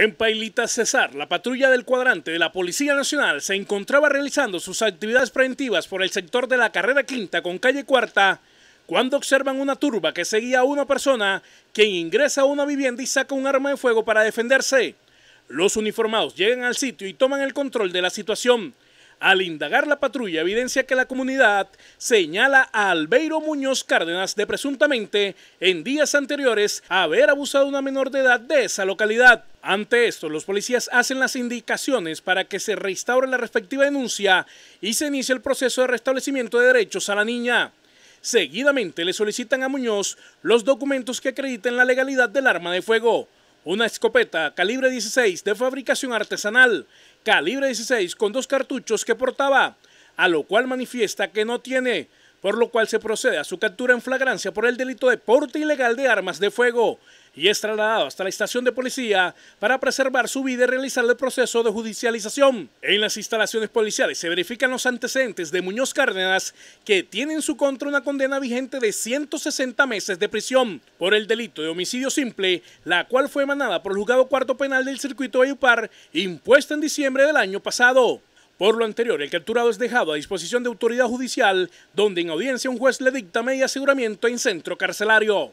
En Pailita Cesar, la patrulla del cuadrante de la Policía Nacional se encontraba realizando sus actividades preventivas por el sector de la carrera quinta con calle cuarta, cuando observan una turba que seguía a una persona, quien ingresa a una vivienda y saca un arma de fuego para defenderse. Los uniformados llegan al sitio y toman el control de la situación. Al indagar la patrulla evidencia que la comunidad señala a Albeiro Muñoz Cárdenas de presuntamente en días anteriores haber abusado de una menor de edad de esa localidad. Ante esto, los policías hacen las indicaciones para que se restaure la respectiva denuncia y se inicie el proceso de restablecimiento de derechos a la niña. Seguidamente le solicitan a Muñoz los documentos que acrediten la legalidad del arma de fuego. Una escopeta calibre 16 de fabricación artesanal, calibre 16 con dos cartuchos que portaba, a lo cual manifiesta que no tiene por lo cual se procede a su captura en flagrancia por el delito de porte ilegal de armas de fuego y es trasladado hasta la estación de policía para preservar su vida y realizar el proceso de judicialización. En las instalaciones policiales se verifican los antecedentes de Muñoz Cárdenas, que tiene en su contra una condena vigente de 160 meses de prisión por el delito de homicidio simple, la cual fue emanada por el juzgado cuarto penal del circuito de Ayupar, impuesta en diciembre del año pasado. Por lo anterior, el capturado es dejado a disposición de autoridad judicial, donde en audiencia un juez le dicta media aseguramiento en centro carcelario.